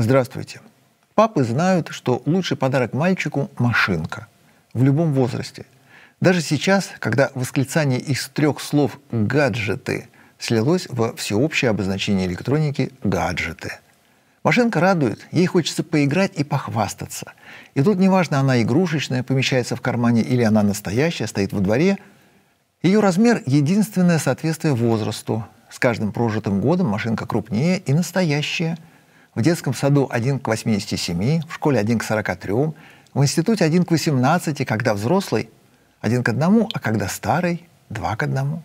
Здравствуйте. Папы знают, что лучший подарок мальчику – машинка. В любом возрасте. Даже сейчас, когда восклицание из трех слов «гаджеты» слилось во всеобщее обозначение электроники «гаджеты». Машинка радует, ей хочется поиграть и похвастаться. И тут неважно, она игрушечная, помещается в кармане, или она настоящая, стоит во дворе. Ее размер – единственное соответствие возрасту. С каждым прожитым годом машинка крупнее и настоящая – в детском саду 1 к 87, в школе 1 к 43, в институте 1 к 18, когда взрослый 1 к 1, а когда старый 2 к 1.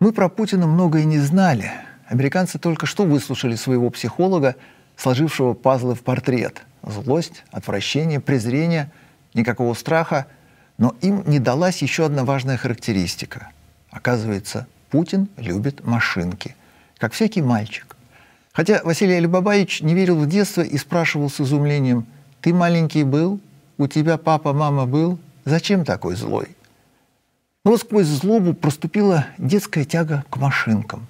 Мы про Путина многое не знали. Американцы только что выслушали своего психолога, сложившего пазлы в портрет. Злость, отвращение, презрение, никакого страха. Но им не далась еще одна важная характеристика. Оказывается, Путин любит машинки, как всякий мальчик. Хотя Василий Алибабаевич не верил в детство и спрашивал с изумлением, «Ты маленький был? У тебя папа, мама был? Зачем такой злой?» Но ну сквозь злобу проступила детская тяга к машинкам.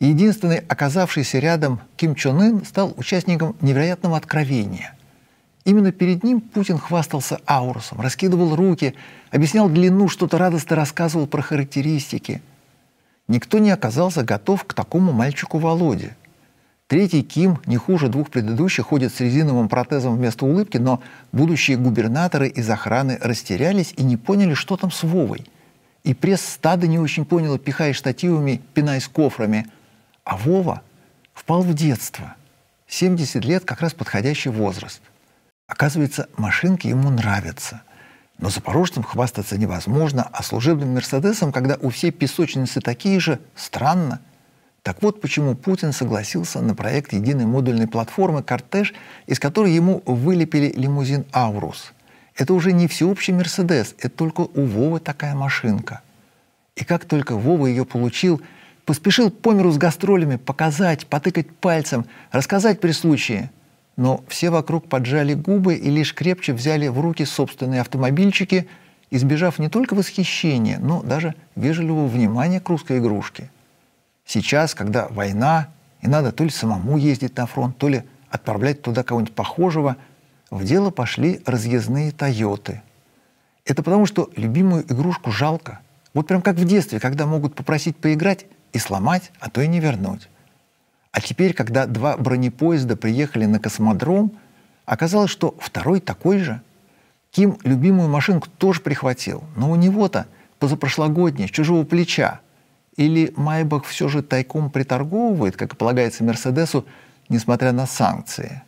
единственный оказавшийся рядом Ким Чон Ын стал участником невероятного откровения. Именно перед ним Путин хвастался аурусом, раскидывал руки, объяснял длину, что-то радостно рассказывал про характеристики. Никто не оказался готов к такому мальчику Володе – Третий Ким, не хуже двух предыдущих, ходит с резиновым протезом вместо улыбки, но будущие губернаторы из охраны растерялись и не поняли, что там с Вовой. И пресс стада не очень поняла, пихая штативами, с кофрами. А Вова впал в детство. 70 лет – как раз подходящий возраст. Оказывается, машинки ему нравятся. Но запорожцем хвастаться невозможно, а служебным «Мерседесом», когда у всей песочницы такие же, странно – так вот почему Путин согласился на проект единой модульной платформы «Кортеж», из которой ему вылепили лимузин «Аурус». Это уже не всеобщий «Мерседес», это только у Вовы такая машинка. И как только Вова ее получил, поспешил по миру с гастролями показать, потыкать пальцем, рассказать при случае. Но все вокруг поджали губы и лишь крепче взяли в руки собственные автомобильчики, избежав не только восхищения, но даже вежливого внимания к русской игрушке – сейчас, когда война, и надо то ли самому ездить на фронт, то ли отправлять туда кого-нибудь похожего, в дело пошли разъездные «Тойоты». Это потому, что любимую игрушку жалко. Вот прям как в детстве, когда могут попросить поиграть и сломать, а то и не вернуть. А теперь, когда два бронепоезда приехали на космодром, оказалось, что второй такой же. Ким любимую машинку тоже прихватил, но у него-то позапрошлогодняя, с чужого плеча – или Майбах все же тайком приторговывает, как и полагается Мерседесу, несмотря на санкции?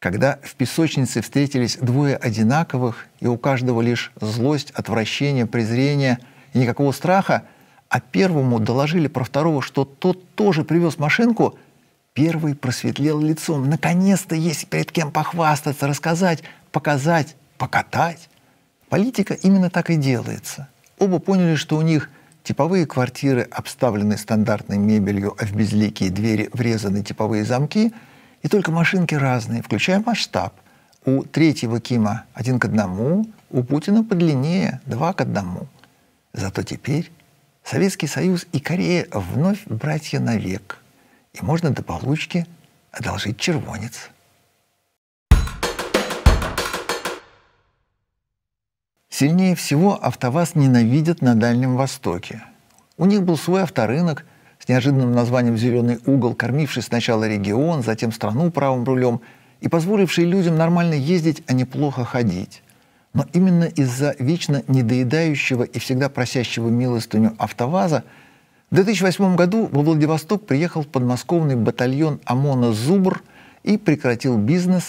Когда в песочнице встретились двое одинаковых, и у каждого лишь злость, отвращение, презрение и никакого страха, а первому доложили про второго, что тот тоже привез машинку, первый просветлел лицом. Наконец-то есть перед кем похвастаться, рассказать, показать, покатать. Политика именно так и делается. Оба поняли, что у них Типовые квартиры обставлены стандартной мебелью, а в безликие двери врезаны типовые замки, и только машинки разные, включая масштаб. У третьего Кима один к одному, у Путина подлиннее два к одному. Зато теперь Советский Союз и Корея вновь братья навек, и можно до получки одолжить червонец. Сильнее всего «АвтоВАЗ» ненавидят на Дальнем Востоке. У них был свой авторынок с неожиданным названием «Зеленый угол», кормивший сначала регион, затем страну правым рулем и позволивший людям нормально ездить, а не плохо ходить. Но именно из-за вечно недоедающего и всегда просящего милостыню «АвтоВАЗа» в 2008 году во Владивосток приехал подмосковный батальон ОМОНа «Зубр» и прекратил бизнес,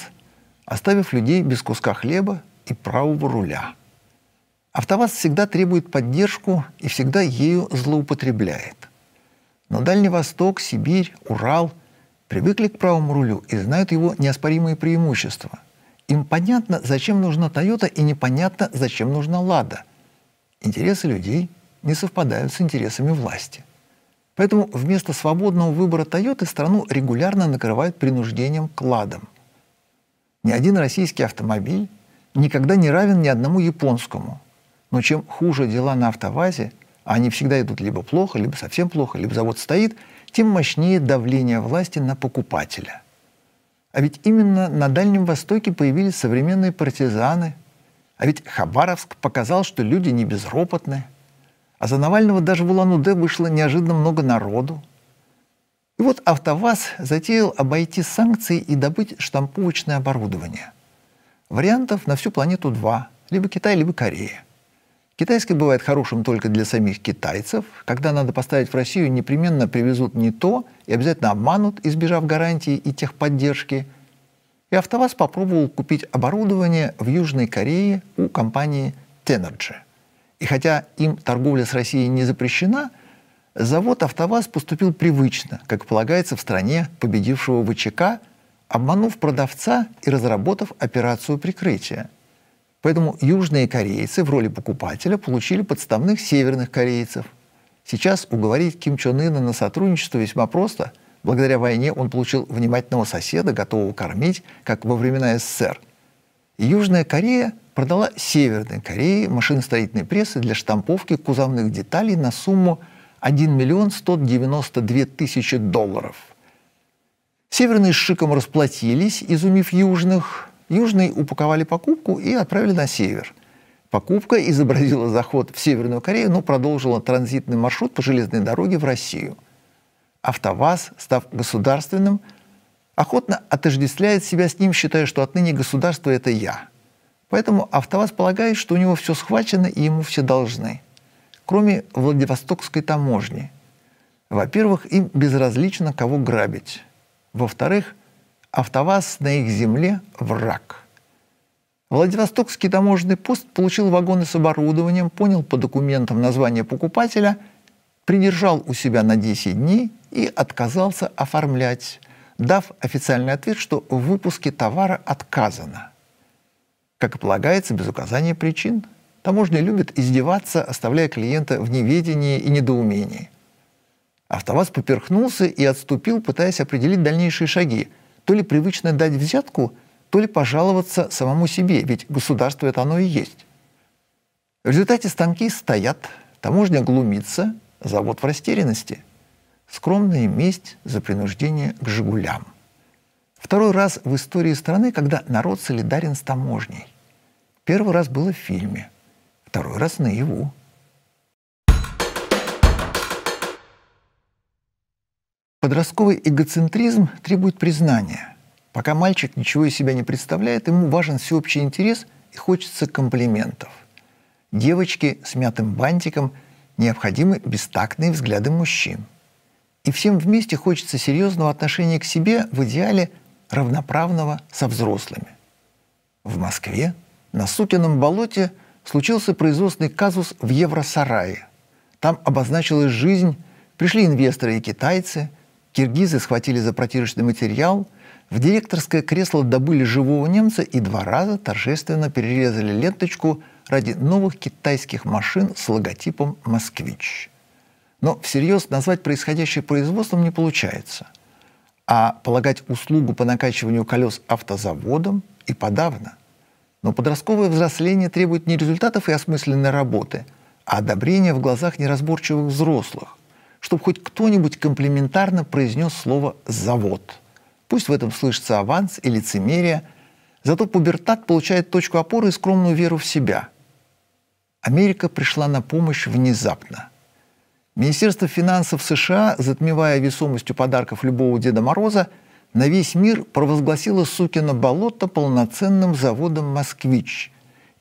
оставив людей без куска хлеба и правого руля – Автоваз всегда требует поддержку и всегда ею злоупотребляет. Но Дальний Восток, Сибирь, Урал привыкли к правому рулю и знают его неоспоримые преимущества. Им понятно, зачем нужна Toyota и непонятно, зачем нужна Лада. Интересы людей не совпадают с интересами власти. Поэтому вместо свободного выбора Toyota страну регулярно накрывают принуждением к ладам. Ни один российский автомобиль никогда не равен ни одному японскому – но чем хуже дела на автовазе, они всегда идут либо плохо, либо совсем плохо, либо завод стоит, тем мощнее давление власти на покупателя. А ведь именно на Дальнем Востоке появились современные партизаны. А ведь Хабаровск показал, что люди не безропотные. А за Навального даже в Улан-Удэ вышло неожиданно много народу. И вот АвтоВАЗ затеял обойти санкции и добыть штамповочное оборудование. Вариантов на всю планету два – либо Китай, либо Корея – Китайский бывает хорошим только для самих китайцев. Когда надо поставить в Россию, непременно привезут не то и обязательно обманут, избежав гарантии и техподдержки. И АвтоВАЗ попробовал купить оборудование в Южной Корее у компании Tenergy. И хотя им торговля с Россией не запрещена, завод «АвтоВАЗ» поступил привычно, как полагается в стране победившего ВЧК, обманув продавца и разработав операцию прикрытия – Поэтому южные корейцы в роли покупателя получили подставных северных корейцев. Сейчас уговорить Ким Чен Ына на сотрудничество весьма просто. Благодаря войне он получил внимательного соседа, готового кормить, как во времена СССР. И Южная Корея продала Северной Корее машиностроительные прессы для штамповки кузовных деталей на сумму 1 миллион 192 тысячи долларов. Северные с шиком расплатились, изумив южных, Южный упаковали покупку и отправили на север. Покупка изобразила заход в Северную Корею, но продолжила транзитный маршрут по железной дороге в Россию. АвтоВАЗ, став государственным, охотно отождествляет себя с ним, считая, что отныне государство – это я. Поэтому АвтоВАЗ полагает, что у него все схвачено и ему все должны, кроме Владивостокской таможни. Во-первых, им безразлично, кого грабить. Во-вторых, Автоваз на их земле – враг. Владивостокский таможенный пост получил вагоны с оборудованием, понял по документам название покупателя, придержал у себя на 10 дней и отказался оформлять, дав официальный ответ, что в выпуске товара отказано. Как и полагается, без указания причин. Таможня любит издеваться, оставляя клиента в неведении и недоумении. Автоваз поперхнулся и отступил, пытаясь определить дальнейшие шаги – то ли привычно дать взятку, то ли пожаловаться самому себе, ведь государство это оно и есть. В результате станки стоят, таможня глумится, завод в растерянности. Скромная месть за принуждение к «Жигулям». Второй раз в истории страны, когда народ солидарен с таможней. Первый раз было в фильме, второй раз наяву. Подростковый эгоцентризм требует признания. Пока мальчик ничего из себя не представляет, ему важен всеобщий интерес и хочется комплиментов. Девочке с мятым бантиком необходимы бестактные взгляды мужчин. И всем вместе хочется серьезного отношения к себе в идеале равноправного со взрослыми. В Москве на Сукином болоте случился производственный казус в Евросарае. Там обозначилась жизнь, пришли инвесторы и китайцы – Киргизы схватили за протирочный материал, в директорское кресло добыли живого немца и два раза торжественно перерезали ленточку ради новых китайских машин с логотипом «Москвич». Но всерьез назвать происходящее производством не получается. А полагать услугу по накачиванию колес автозаводом и подавно. Но подростковое взросление требует не результатов и осмысленной работы, а одобрения в глазах неразборчивых взрослых, чтобы хоть кто-нибудь комплиментарно произнес слово «завод». Пусть в этом слышится аванс и лицемерие, зато пубертат получает точку опоры и скромную веру в себя. Америка пришла на помощь внезапно. Министерство финансов США, затмевая весомостью подарков любого Деда Мороза, на весь мир провозгласило Сукино болото полноценным заводом «Москвич»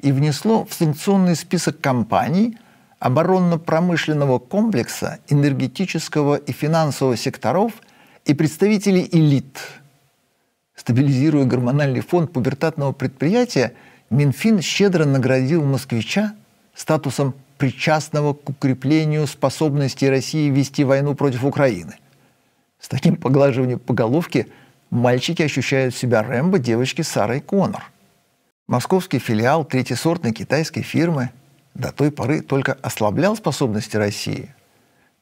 и внесло в санкционный список компаний – оборонно-промышленного комплекса, энергетического и финансового секторов и представителей элит. Стабилизируя гормональный фонд пубертатного предприятия, Минфин щедро наградил москвича статусом причастного к укреплению способности России вести войну против Украины. С таким поглаживанием по головке мальчики ощущают себя Рэмбо девочки Сарой Конор. Московский филиал третьесортной китайской фирмы – до той поры только ослаблял способности России.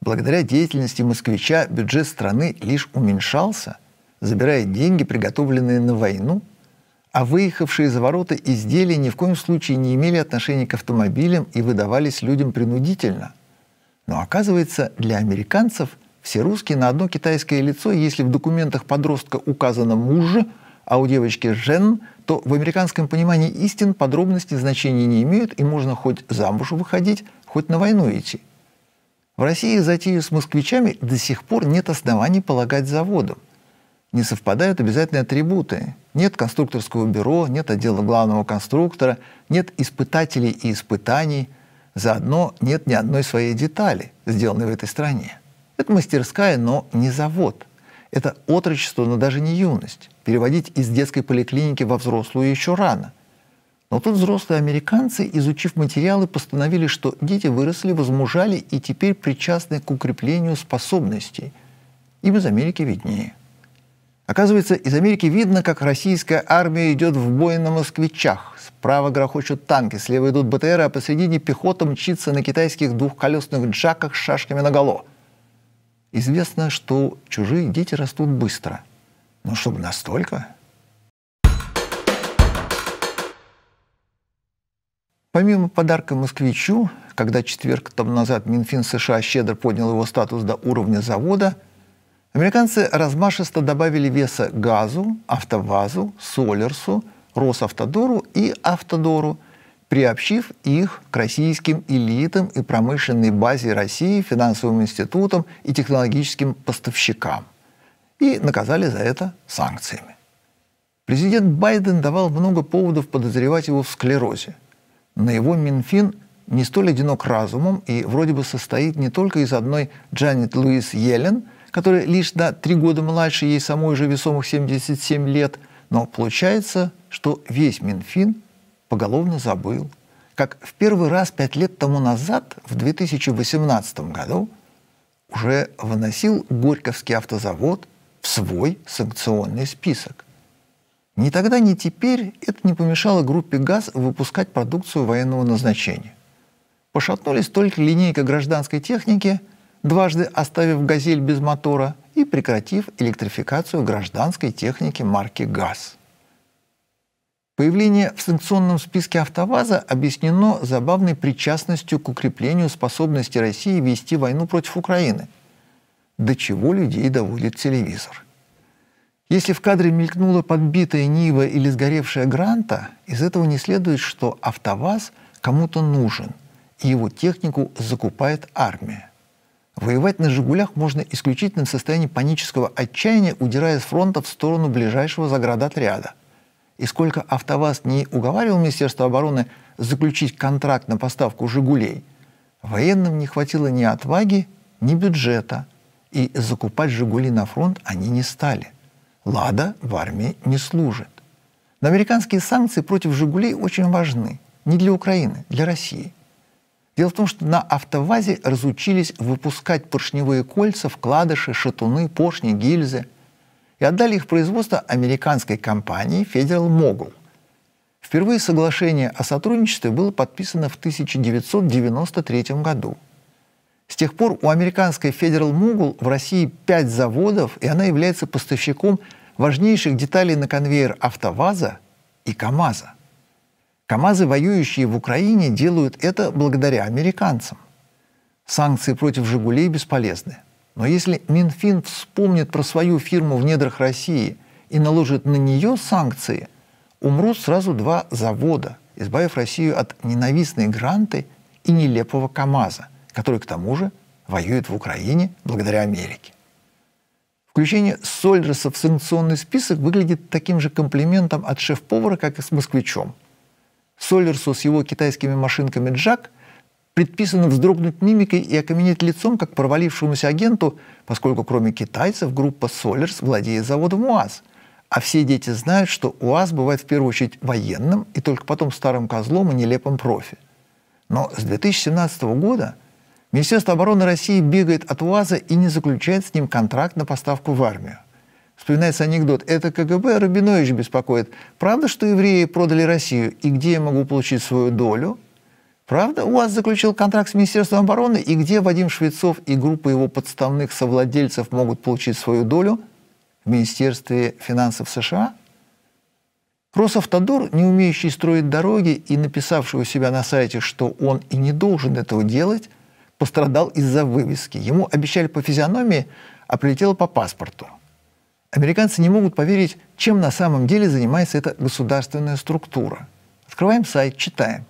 Благодаря деятельности москвича бюджет страны лишь уменьшался, забирая деньги, приготовленные на войну, а выехавшие за ворота изделия ни в коем случае не имели отношения к автомобилям и выдавались людям принудительно. Но оказывается, для американцев все русские на одно китайское лицо, если в документах подростка указано «муж», а у девочки «жен», то в американском понимании истин подробности значения не имеют, и можно хоть замуж выходить, хоть на войну идти. В России затею с москвичами до сих пор нет оснований полагать заводом. Не совпадают обязательные атрибуты. Нет конструкторского бюро, нет отдела главного конструктора, нет испытателей и испытаний. Заодно нет ни одной своей детали, сделанной в этой стране. Это мастерская, но не завод. Это отрочество, но даже не юность. Переводить из детской поликлиники во взрослую еще рано. Но тут взрослые американцы, изучив материалы, постановили, что дети выросли, возмужали и теперь причастны к укреплению способностей. Им из Америки виднее. Оказывается, из Америки видно, как российская армия идет в бой на москвичах. Справа грохочут танки, слева идут БТРы, а посредине пехота мчится на китайских двухколесных джаках с шашками наголо. Известно, что чужие дети растут быстро – ну, чтобы настолько. Помимо подарка москвичу, когда четверг тому назад Минфин США щедро поднял его статус до уровня завода, американцы размашисто добавили веса газу, автовазу, солерсу, Росавтодору и Автодору, приобщив их к российским элитам и промышленной базе России, финансовым институтам и технологическим поставщикам – и наказали за это санкциями. Президент Байден давал много поводов подозревать его в склерозе. На его Минфин не столь одинок разумом и вроде бы состоит не только из одной Джанет Луис Йеллен, которая лишь до три года младше ей самой же весомых 77 лет, но получается, что весь Минфин поголовно забыл, как в первый раз пять лет тому назад, в 2018 году, уже выносил Горьковский автозавод – свой санкционный список. Ни тогда, ни теперь это не помешало группе ГАЗ выпускать продукцию военного назначения. Пошатнулись только линейка гражданской техники, дважды оставив «Газель» без мотора и прекратив электрификацию гражданской техники марки «ГАЗ». Появление в санкционном списке «АвтоВАЗа» объяснено забавной причастностью к укреплению способности России вести войну против Украины – до чего людей доводит телевизор. Если в кадре мелькнула подбитая Нива или сгоревшая Гранта, из этого не следует, что автоваз кому-то нужен, и его технику закупает армия. Воевать на «Жигулях» можно исключительно в состоянии панического отчаяния, удирая с фронта в сторону ближайшего заградотряда. И сколько «АвтоВАЗ» не уговаривал Министерство обороны заключить контракт на поставку «Жигулей», военным не хватило ни отваги, ни бюджета – и закупать «Жигули» на фронт они не стали. «Лада» в армии не служит. Но американские санкции против «Жигулей» очень важны. Не для Украины, для России. Дело в том, что на «АвтоВАЗе» разучились выпускать поршневые кольца, вкладыши, шатуны, поршни, гильзы. И отдали их производство американской компании Federal Mogul. Впервые соглашение о сотрудничестве было подписано в 1993 году – с тех пор у американской Federal Mogul в России пять заводов, и она является поставщиком важнейших деталей на конвейер «АвтоВАЗа» и «КамАЗа». КАМАЗы, воюющие в Украине, делают это благодаря американцам. Санкции против «Жигулей» бесполезны. Но если Минфин вспомнит про свою фирму в недрах России и наложит на нее санкции, умрут сразу два завода, избавив Россию от ненавистной гранты и нелепого КАМАЗа – который, к тому же, воюет в Украине благодаря Америке. Включение Сольдерса в санкционный список выглядит таким же комплиментом от шеф-повара, как и с москвичом. Сольдерсу с его китайскими машинками «Джак» предписано вздрогнуть мимикой и окаменеть лицом, как провалившемуся агенту, поскольку кроме китайцев группа «Солерс» владеет заводом «УАЗ», а все дети знают, что УАЗ бывает в первую очередь военным и только потом старым козлом и нелепым профи. Но с 2017 года – Министерство обороны России бегает от УАЗа и не заключает с ним контракт на поставку в армию. Вспоминается анекдот. Это КГБ Рабинович беспокоит. Правда, что евреи продали Россию? И где я могу получить свою долю? Правда, у вас заключил контракт с Министерством обороны? И где Вадим Швецов и группа его подставных совладельцев могут получить свою долю? В Министерстве финансов США? Росавтодор, не умеющий строить дороги и написавший у себя на сайте, что он и не должен этого делать, пострадал из-за вывески. Ему обещали по физиономии, а прилетело по паспорту. Американцы не могут поверить, чем на самом деле занимается эта государственная структура. Открываем сайт, читаем.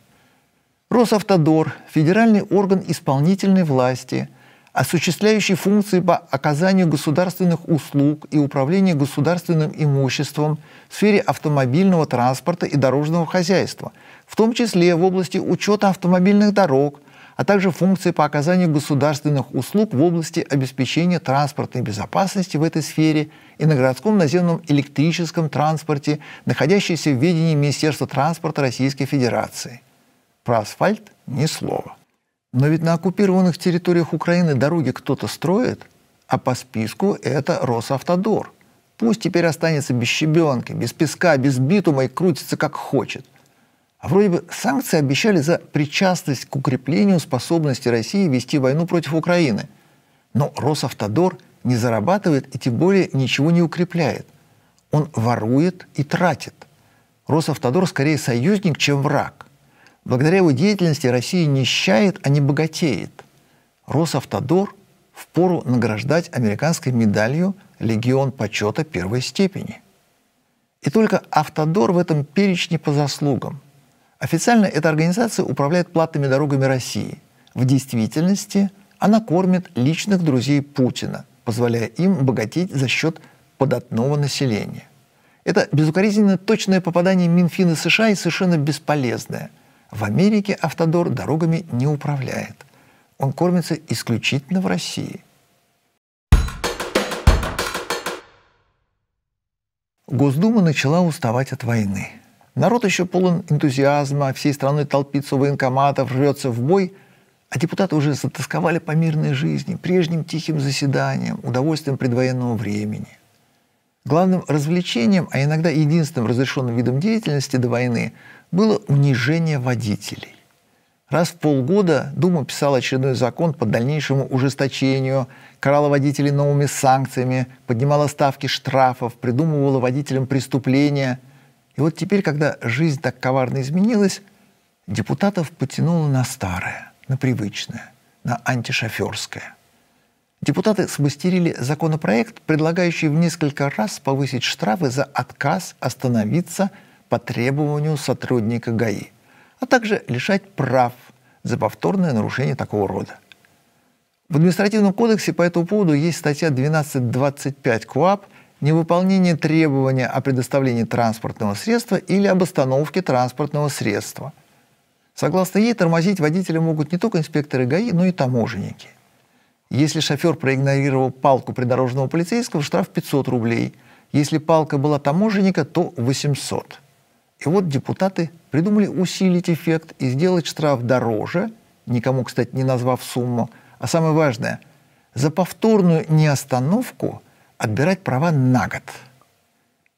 Росавтодор – федеральный орган исполнительной власти, осуществляющий функции по оказанию государственных услуг и управлению государственным имуществом в сфере автомобильного транспорта и дорожного хозяйства, в том числе в области учета автомобильных дорог – а также функции по оказанию государственных услуг в области обеспечения транспортной безопасности в этой сфере и на городском наземном электрическом транспорте, находящейся в ведении Министерства транспорта Российской Федерации. Про асфальт ни слова. Но ведь на оккупированных территориях Украины дороги кто-то строит, а по списку это Росавтодор. Пусть теперь останется без щебенки, без песка, без битума и крутится как хочет – Вроде бы санкции обещали за причастность к укреплению способности России вести войну против Украины. Но Росавтодор не зарабатывает и тем более ничего не укрепляет. Он ворует и тратит. Росавтодор скорее союзник, чем враг. Благодаря его деятельности Россия нищает, а не богатеет. Росавтодор впору награждать американской медалью «Легион почета первой степени». И только Автодор в этом перечне по заслугам – Официально эта организация управляет платными дорогами России. В действительности она кормит личных друзей Путина, позволяя им богатеть за счет податного населения. Это безукоризненно точное попадание Минфина США и совершенно бесполезное. В Америке автодор дорогами не управляет. Он кормится исключительно в России. Госдума начала уставать от войны. Народ еще полон энтузиазма, всей страной толпится у военкоматов, рвется в бой, а депутаты уже затасковали по мирной жизни, прежним тихим заседанием, удовольствием предвоенного времени. Главным развлечением, а иногда единственным разрешенным видом деятельности до войны было унижение водителей. Раз в полгода Дума писала очередной закон по дальнейшему ужесточению, карала водителей новыми санкциями, поднимала ставки штрафов, придумывала водителям преступления – и вот теперь, когда жизнь так коварно изменилась, депутатов потянуло на старое, на привычное, на антишоферское. Депутаты смастерили законопроект, предлагающий в несколько раз повысить штрафы за отказ остановиться по требованию сотрудника ГАИ, а также лишать прав за повторное нарушение такого рода. В административном кодексе по этому поводу есть статья 1225 КУАП – невыполнение требования о предоставлении транспортного средства или об остановке транспортного средства. Согласно ей, тормозить водителя могут не только инспекторы ГАИ, но и таможенники. Если шофер проигнорировал палку придорожного полицейского, штраф 500 рублей. Если палка была таможенника, то 800. И вот депутаты придумали усилить эффект и сделать штраф дороже, никому, кстати, не назвав сумму, а самое важное, за повторную неостановку – отбирать права на год.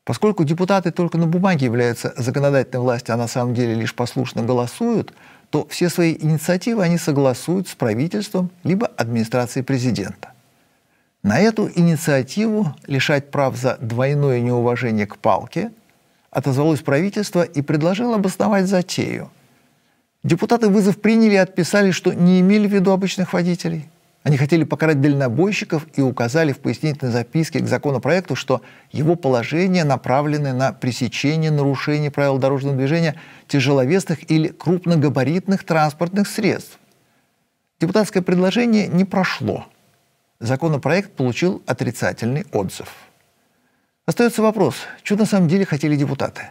Поскольку депутаты только на бумаге являются законодательной властью, а на самом деле лишь послушно голосуют, то все свои инициативы они согласуют с правительством либо администрацией президента. На эту инициативу лишать прав за двойное неуважение к палке отозвалось правительство и предложило обосновать затею. Депутаты вызов приняли и отписали, что не имели в виду обычных водителей – они хотели покарать дальнобойщиков и указали в пояснительной записке к законопроекту, что его положения направлены на пресечение нарушений правил дорожного движения тяжеловесных или крупногабаритных транспортных средств. Депутатское предложение не прошло. Законопроект получил отрицательный отзыв. Остается вопрос, что на самом деле хотели депутаты?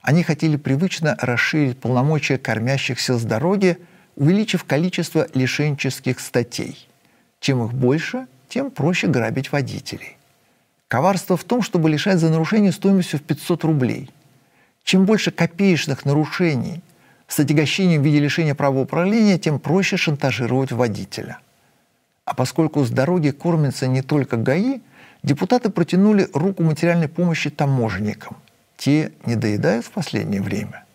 Они хотели привычно расширить полномочия кормящихся с дороги, увеличив количество лишенческих статей – чем их больше, тем проще грабить водителей. Коварство в том, чтобы лишать за нарушение стоимостью в 500 рублей. Чем больше копеечных нарушений с отягощением в виде лишения права управления, тем проще шантажировать водителя. А поскольку с дороги кормятся не только ГАИ, депутаты протянули руку материальной помощи таможенникам. Те не доедают в последнее время –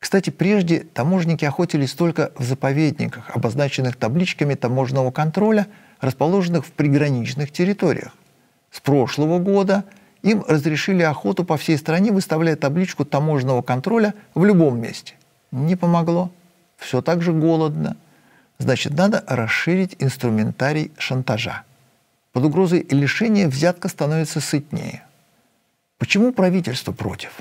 кстати, прежде таможенники охотились только в заповедниках, обозначенных табличками таможенного контроля, расположенных в приграничных территориях. С прошлого года им разрешили охоту по всей стране, выставляя табличку таможенного контроля в любом месте. Не помогло. Все так же голодно. Значит, надо расширить инструментарий шантажа. Под угрозой лишения взятка становится сытнее. Почему правительство против?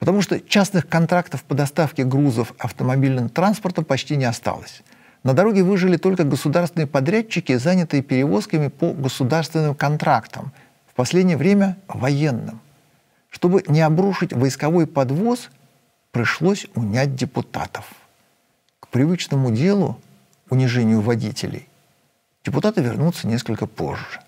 Потому что частных контрактов по доставке грузов автомобильным транспортом почти не осталось. На дороге выжили только государственные подрядчики, занятые перевозками по государственным контрактам, в последнее время военным. Чтобы не обрушить войсковой подвоз, пришлось унять депутатов. К привычному делу, унижению водителей, депутаты вернутся несколько позже.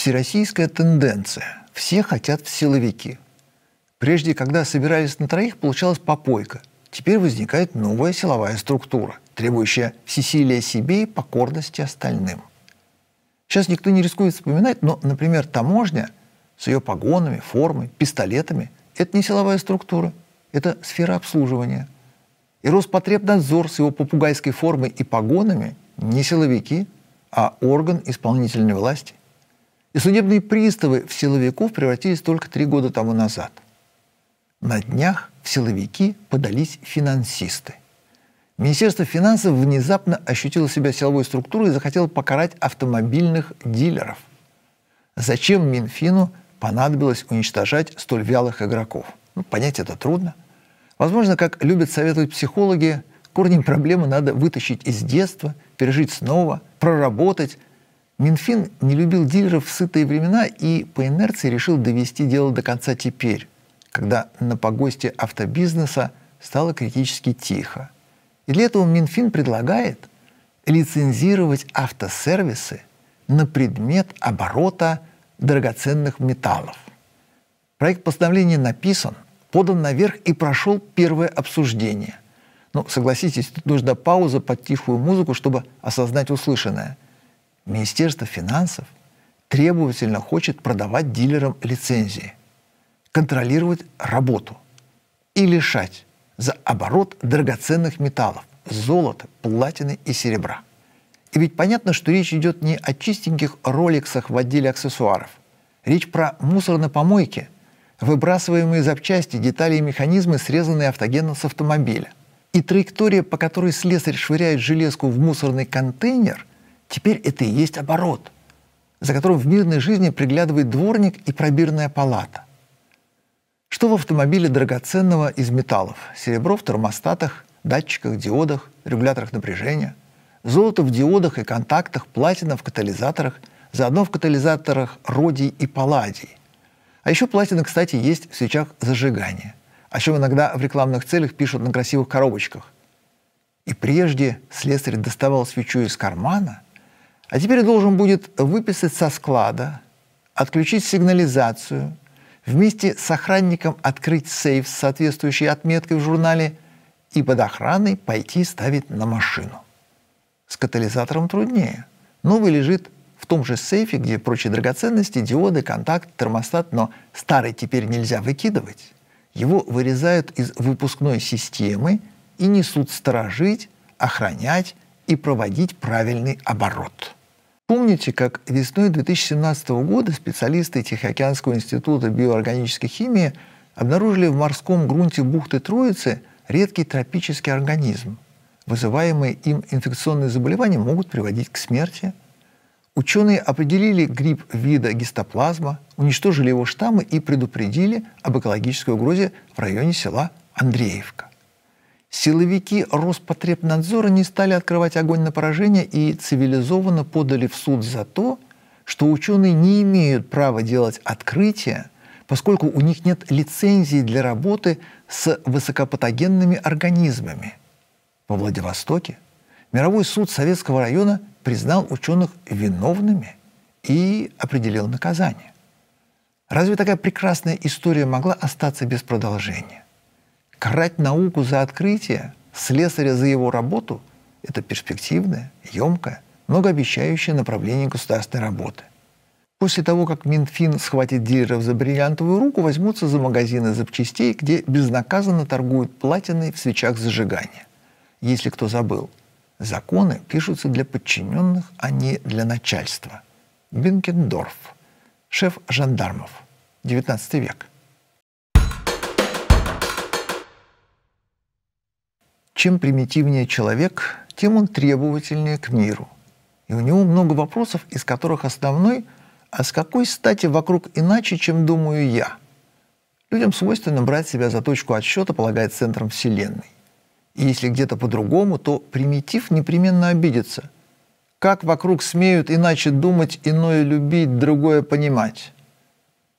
всероссийская тенденция. Все хотят в силовики. Прежде, когда собирались на троих, получалась попойка. Теперь возникает новая силовая структура, требующая всесилия себе и покорности остальным. Сейчас никто не рискует вспоминать, но, например, таможня с ее погонами, формой, пистолетами – это не силовая структура, это сфера обслуживания. И Роспотребнадзор с его попугайской формой и погонами – не силовики, а орган исполнительной власти. И судебные приставы в силовиков превратились только три года тому назад. На днях в силовики подались финансисты. Министерство финансов внезапно ощутило себя силовой структурой и захотело покарать автомобильных дилеров. Зачем Минфину понадобилось уничтожать столь вялых игроков? Ну, понять это трудно. Возможно, как любят советовать психологи, корни проблемы надо вытащить из детства, пережить снова, проработать, Минфин не любил дилеров в сытые времена и по инерции решил довести дело до конца теперь, когда на погосте автобизнеса стало критически тихо. И для этого Минфин предлагает лицензировать автосервисы на предмет оборота драгоценных металлов. Проект постановления написан, подан наверх и прошел первое обсуждение. Но, ну, согласитесь, тут нужна пауза под тихую музыку, чтобы осознать услышанное – Министерство финансов требовательно хочет продавать дилерам лицензии, контролировать работу и лишать за оборот драгоценных металлов – золота, платины и серебра. И ведь понятно, что речь идет не о чистеньких роликсах в отделе аксессуаров. Речь про мусор на помойке, выбрасываемые запчасти, детали и механизмы, срезанные автогеном с автомобиля. И траектория, по которой слесарь швыряет железку в мусорный контейнер, Теперь это и есть оборот, за которым в мирной жизни приглядывает дворник и пробирная палата. Что в автомобиле драгоценного из металлов? Серебро в термостатах, датчиках, диодах, регуляторах напряжения, золото в диодах и контактах, платина в катализаторах, заодно в катализаторах родий и палладий. А еще платина, кстати, есть в свечах зажигания, о чем иногда в рекламных целях пишут на красивых коробочках. И прежде слесарь доставал свечу из кармана – а теперь должен будет выписать со склада, отключить сигнализацию, вместе с охранником открыть сейф с соответствующей отметкой в журнале и под охраной пойти ставить на машину. С катализатором труднее. Новый лежит в том же сейфе, где прочие драгоценности, диоды, контакт, термостат, но старый теперь нельзя выкидывать. Его вырезают из выпускной системы и несут сторожить, охранять и проводить правильный оборот. Помните, как весной 2017 года специалисты Тихоокеанского института биоорганической химии обнаружили в морском грунте бухты Троицы редкий тропический организм. Вызываемые им инфекционные заболевания могут приводить к смерти. Ученые определили грипп вида гистоплазма, уничтожили его штаммы и предупредили об экологической угрозе в районе села Андреевка. Силовики Роспотребнадзора не стали открывать огонь на поражение и цивилизованно подали в суд за то, что ученые не имеют права делать открытия, поскольку у них нет лицензии для работы с высокопатогенными организмами. Во Владивостоке мировой суд Советского района признал ученых виновными и определил наказание. Разве такая прекрасная история могла остаться без продолжения? Карать науку за открытие, слесаря за его работу – это перспективное, емкое, многообещающее направление государственной работы. После того, как Минфин схватит дилеров за бриллиантовую руку, возьмутся за магазины запчастей, где безнаказанно торгуют платиной в свечах зажигания. Если кто забыл, законы пишутся для подчиненных, а не для начальства. Бинкендорф, шеф жандармов, 19 век. Чем примитивнее человек, тем он требовательнее к миру. И у него много вопросов, из которых основной «А с какой стати вокруг иначе, чем думаю я?» Людям свойственно брать себя за точку отсчета, полагая центром Вселенной. И если где-то по-другому, то примитив непременно обидится. Как вокруг смеют иначе думать, иное любить, другое понимать?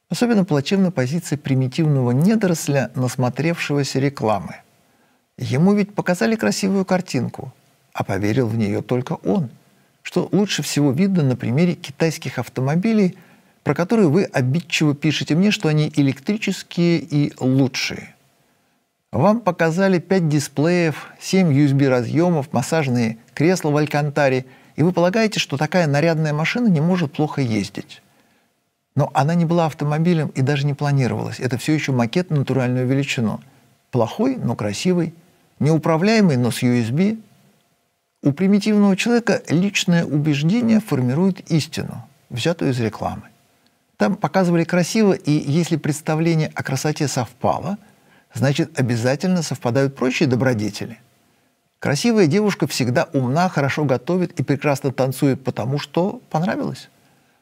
Особенно плачевна позиция примитивного недоросля, насмотревшегося рекламы – Ему ведь показали красивую картинку, а поверил в нее только он, что лучше всего видно на примере китайских автомобилей, про которые вы обидчиво пишете мне, что они электрические и лучшие. Вам показали 5 дисплеев, 7 USB-разъемов, массажные кресла в Алькантаре, и вы полагаете, что такая нарядная машина не может плохо ездить. Но она не была автомобилем и даже не планировалась. Это все еще макет на натуральную величину. Плохой, но красивый неуправляемый, но с USB, у примитивного человека личное убеждение формирует истину, взятую из рекламы. Там показывали красиво, и если представление о красоте совпало, значит, обязательно совпадают прочие добродетели. Красивая девушка всегда умна, хорошо готовит и прекрасно танцует, потому что понравилось.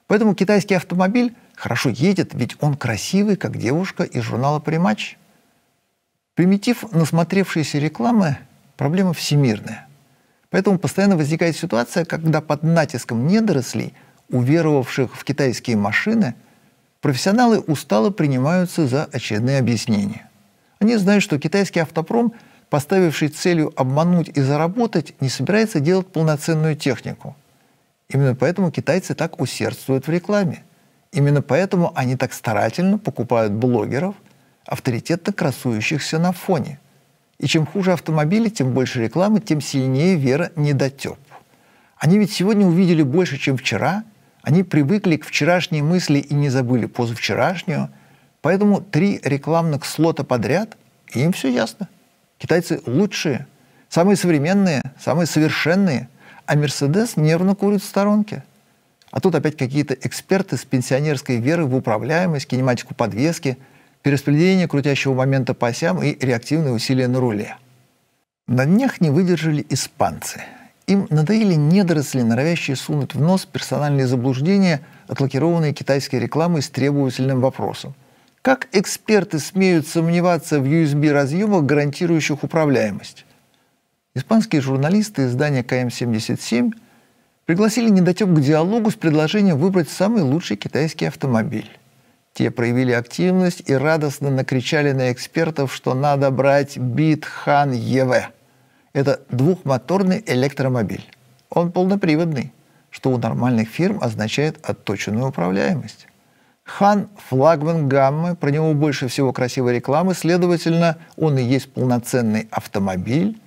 Поэтому китайский автомобиль хорошо едет, ведь он красивый, как девушка из журнала «Примач». Примитив насмотревшейся рекламы – проблема всемирная. Поэтому постоянно возникает ситуация, когда под натиском недорослей, уверовавших в китайские машины, профессионалы устало принимаются за очередные объяснения. Они знают, что китайский автопром, поставивший целью обмануть и заработать, не собирается делать полноценную технику. Именно поэтому китайцы так усердствуют в рекламе. Именно поэтому они так старательно покупают блогеров – авторитетно красующихся на фоне. И чем хуже автомобили, тем больше рекламы, тем сильнее вера недотеп. Они ведь сегодня увидели больше, чем вчера, они привыкли к вчерашней мысли и не забыли позавчерашнюю, поэтому три рекламных слота подряд, и им все ясно. Китайцы лучшие, самые современные, самые совершенные, а Мерседес нервно курит в сторонке. А тут опять какие-то эксперты с пенсионерской верой в управляемость, кинематику подвески – перераспределение крутящего момента по осям и реактивное усилие на руле. На днях не выдержали испанцы. Им надоели недоросли, норовящие сунуть в нос персональные заблуждения, отлакированные китайской рекламой с требовательным вопросом. Как эксперты смеют сомневаться в USB-разъемах, гарантирующих управляемость? Испанские журналисты издания КМ-77 эм пригласили недотеп к диалогу с предложением выбрать самый лучший китайский автомобиль те проявили активность и радостно накричали на экспертов, что надо брать Битхан ЕВ. Это двухмоторный электромобиль. Он полноприводный, что у нормальных фирм означает отточенную управляемость. Хан – флагман гаммы, про него больше всего красивой рекламы, следовательно, он и есть полноценный автомобиль,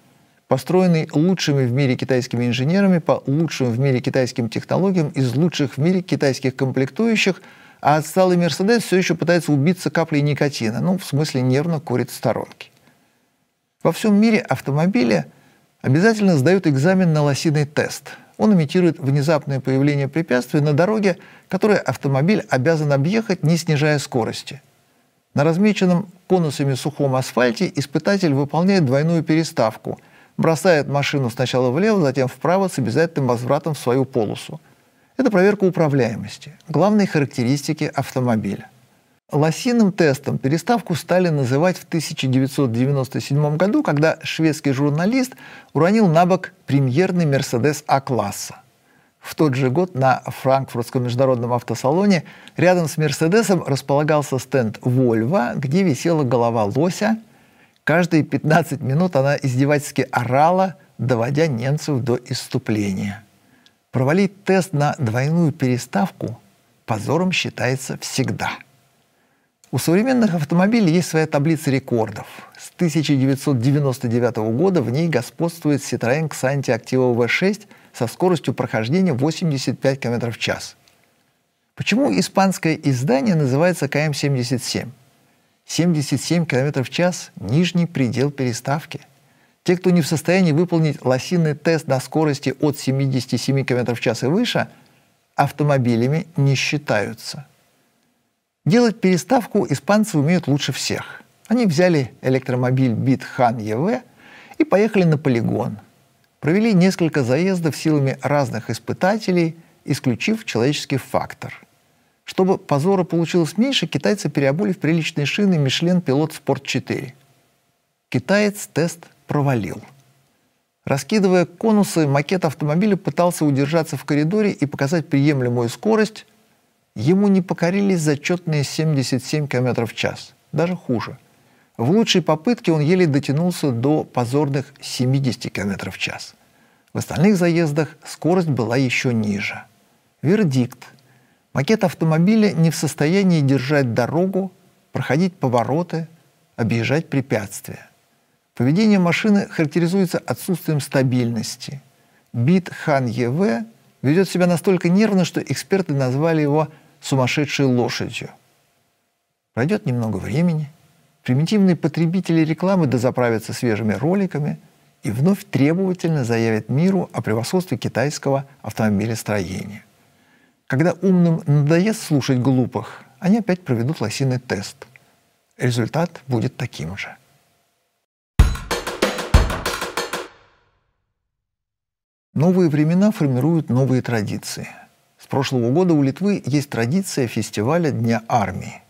построенный лучшими в мире китайскими инженерами по лучшим в мире китайским технологиям из лучших в мире китайских комплектующих – а отсталый Мерседес все еще пытается убиться каплей никотина, ну, в смысле нервно курит в сторонке. Во всем мире автомобили обязательно сдают экзамен на лосиный тест. Он имитирует внезапное появление препятствия на дороге, которое автомобиль обязан объехать, не снижая скорости. На размеченном конусами сухом асфальте испытатель выполняет двойную переставку, бросает машину сначала влево, затем вправо с обязательным возвратом в свою полосу – это проверка управляемости, главной характеристики автомобиля. Лосиным тестом переставку стали называть в 1997 году, когда шведский журналист уронил на бок премьерный Мерседес А-класса. В тот же год на Франкфуртском международном автосалоне рядом с Мерседесом располагался стенд Volvo, где висела голова лося. Каждые 15 минут она издевательски орала, доводя немцев до иступления. Провалить тест на двойную переставку позором считается всегда. У современных автомобилей есть своя таблица рекордов. С 1999 года в ней господствует Citroën Xanti Activa V6 со скоростью прохождения 85 км в час. Почему испанское издание называется КМ-77? 77 км в час – нижний предел переставки – те, кто не в состоянии выполнить лосиный тест на скорости от 77 км в час и выше, автомобилями не считаются. Делать переставку испанцы умеют лучше всех. Они взяли электромобиль Бит Хан ЕВ и поехали на полигон. Провели несколько заездов силами разных испытателей, исключив человеческий фактор. Чтобы позора получилось меньше, китайцы переобули в приличные шины Мишлен Пилот Спорт 4. Китаец тест провалил. Раскидывая конусы, макет автомобиля пытался удержаться в коридоре и показать приемлемую скорость. Ему не покорились зачетные 77 км в час. Даже хуже. В лучшей попытке он еле дотянулся до позорных 70 км в час. В остальных заездах скорость была еще ниже. Вердикт. Макет автомобиля не в состоянии держать дорогу, проходить повороты, объезжать препятствия. Поведение машины характеризуется отсутствием стабильности. Бит Хан ЕВ ведет себя настолько нервно, что эксперты назвали его «сумасшедшей лошадью». Пройдет немного времени, примитивные потребители рекламы дозаправятся свежими роликами и вновь требовательно заявят миру о превосходстве китайского автомобилестроения. Когда умным надоест слушать глупых, они опять проведут лосиный тест. Результат будет таким же. Новые времена формируют новые традиции. С прошлого года у Литвы есть традиция фестиваля Дня армии.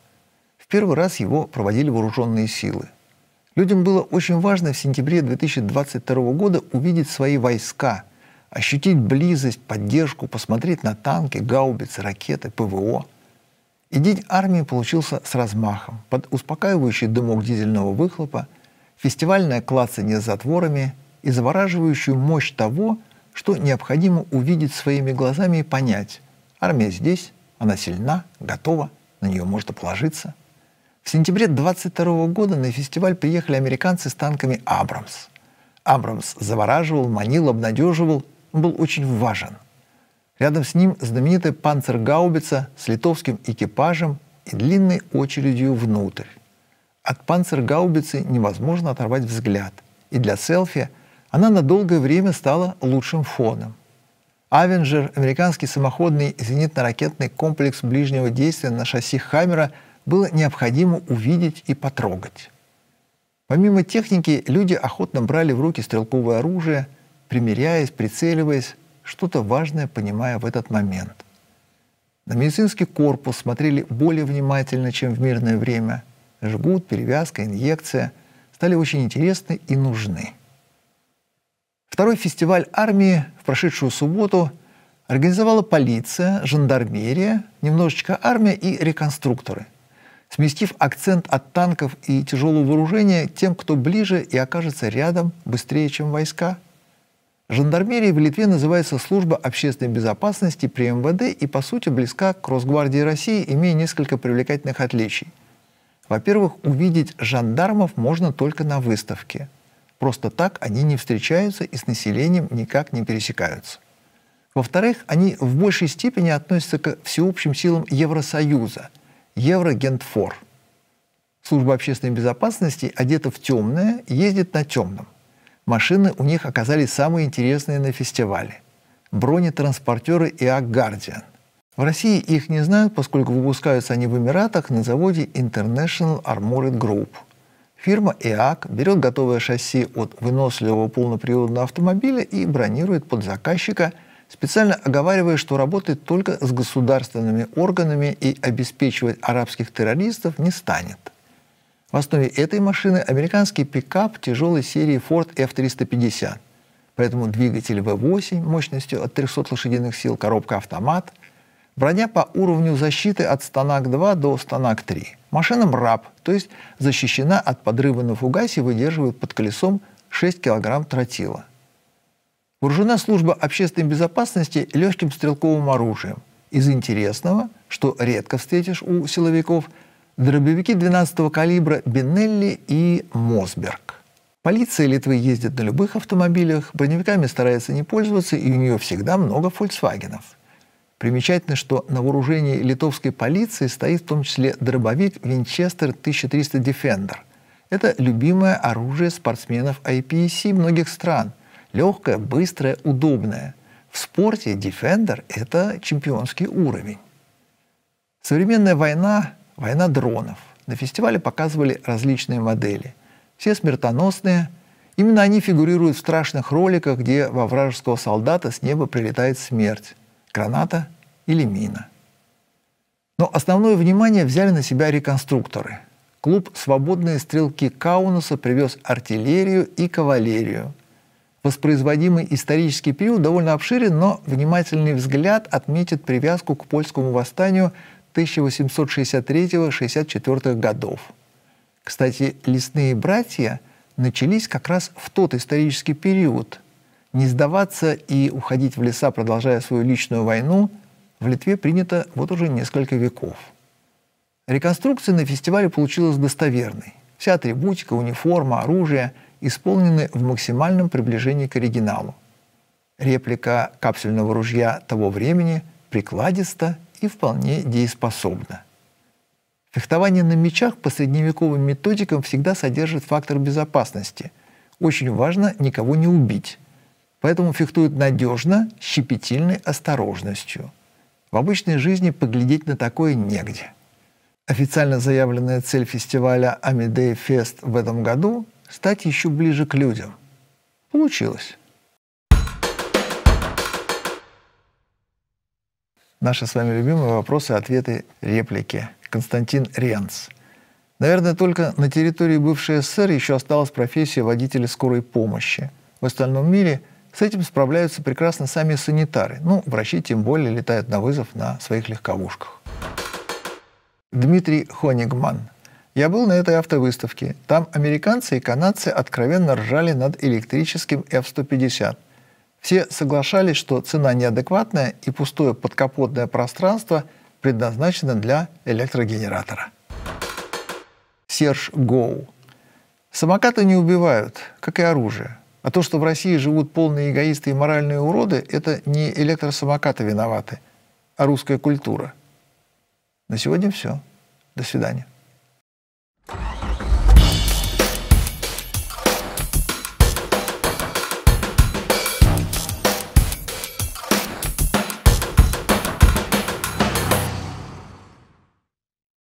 В первый раз его проводили вооруженные силы. Людям было очень важно в сентябре 2022 года увидеть свои войска, ощутить близость, поддержку, посмотреть на танки, гаубицы, ракеты, ПВО. И День армии получился с размахом. Под успокаивающий дымок дизельного выхлопа, фестивальное клацание с затворами и завораживающую мощь того, что необходимо увидеть своими глазами и понять. Армия здесь, она сильна, готова, на нее можно положиться. В сентябре 22 года на фестиваль приехали американцы с танками «Абрамс». «Абрамс» завораживал, манил, обнадеживал, он был очень важен. Рядом с ним знаменитый «Панцергаубица» с литовским экипажем и длинной очередью внутрь. От «Панцергаубицы» невозможно оторвать взгляд, и для селфи – она на долгое время стала лучшим фоном. «Авенджер» — американский самоходный зенитно-ракетный комплекс ближнего действия на шасси «Хаммера» было необходимо увидеть и потрогать. Помимо техники, люди охотно брали в руки стрелковое оружие, примеряясь, прицеливаясь, что-то важное понимая в этот момент. На медицинский корпус смотрели более внимательно, чем в мирное время. Жгут, перевязка, инъекция стали очень интересны и нужны. Второй фестиваль армии в прошедшую субботу организовала полиция, жандармерия, немножечко армия и реконструкторы, сместив акцент от танков и тяжелого вооружения тем, кто ближе и окажется рядом быстрее, чем войска. Жандармерия в Литве называется «Служба общественной безопасности при МВД» и, по сути, близка к Росгвардии России, имея несколько привлекательных отличий. Во-первых, увидеть жандармов можно только на выставке – Просто так они не встречаются и с населением никак не пересекаются. Во-вторых, они в большей степени относятся к всеобщим силам Евросоюза, Еврогентфор. Служба общественной безопасности одета в темное, ездит на темном. Машины у них оказались самые интересные на фестивале. Бронетранспортеры и Гардиан». В России их не знают, поскольку выпускаются они в Эмиратах на заводе International Armored Group – Фирма ИАК берет готовое шасси от выносливого полноприводного автомобиля и бронирует под заказчика, специально оговаривая, что работает только с государственными органами и обеспечивать арабских террористов не станет. В основе этой машины американский пикап тяжелой серии Ford F-350. Поэтому двигатель V8 мощностью от 300 лошадиных сил, коробка автомат – броня по уровню защиты от Станак-2 до Станак-3. Машина МРАП, то есть защищена от подрыва на фугасе, выдерживает под колесом 6 кг тротила. Вооружена служба общественной безопасности легким стрелковым оружием. Из интересного, что редко встретишь у силовиков, дробовики 12 калибра Бенелли и Мосберг. Полиция Литвы ездит на любых автомобилях, броневиками старается не пользоваться, и у нее всегда много фольксвагенов. Примечательно, что на вооружении литовской полиции стоит в том числе дробовик Винчестер 1300 Defender. Это любимое оружие спортсменов IPC многих стран. Легкое, быстрое, удобное. В спорте Defender – это чемпионский уровень. Современная война – война дронов. На фестивале показывали различные модели. Все смертоносные – Именно они фигурируют в страшных роликах, где во вражеского солдата с неба прилетает смерть граната или мина. Но основное внимание взяли на себя реконструкторы. Клуб «Свободные стрелки Каунаса» привез артиллерию и кавалерию. Воспроизводимый исторический период довольно обширен, но внимательный взгляд отметит привязку к польскому восстанию 1863-64 годов. Кстати, лесные братья начались как раз в тот исторический период – не сдаваться и уходить в леса, продолжая свою личную войну, в Литве принято вот уже несколько веков. Реконструкция на фестивале получилась достоверной. Вся атрибутика, униформа, оружие исполнены в максимальном приближении к оригиналу. Реплика капсельного ружья того времени прикладиста и вполне дееспособна. Фехтование на мечах по средневековым методикам всегда содержит фактор безопасности. Очень важно никого не убить. Поэтому фехтуют надежно, щепетильной осторожностью. В обычной жизни поглядеть на такое негде. Официально заявленная цель фестиваля «Амидей Фест» в этом году – стать еще ближе к людям. Получилось. Наши с вами любимые вопросы, ответы, реплики. Константин Ренц. Наверное, только на территории бывшей СССР еще осталась профессия водителя скорой помощи. В остальном мире – с этим справляются прекрасно сами санитары. Ну, врачи тем более летают на вызов на своих легковушках. Дмитрий Хонигман. Я был на этой автовыставке. Там американцы и канадцы откровенно ржали над электрическим F-150. Все соглашались, что цена неадекватная и пустое подкапотное пространство предназначено для электрогенератора. Серж Гоу. Самокаты не убивают, как и оружие. А то, что в России живут полные эгоисты и моральные уроды, это не электросамокаты виноваты, а русская культура. На сегодня все. До свидания.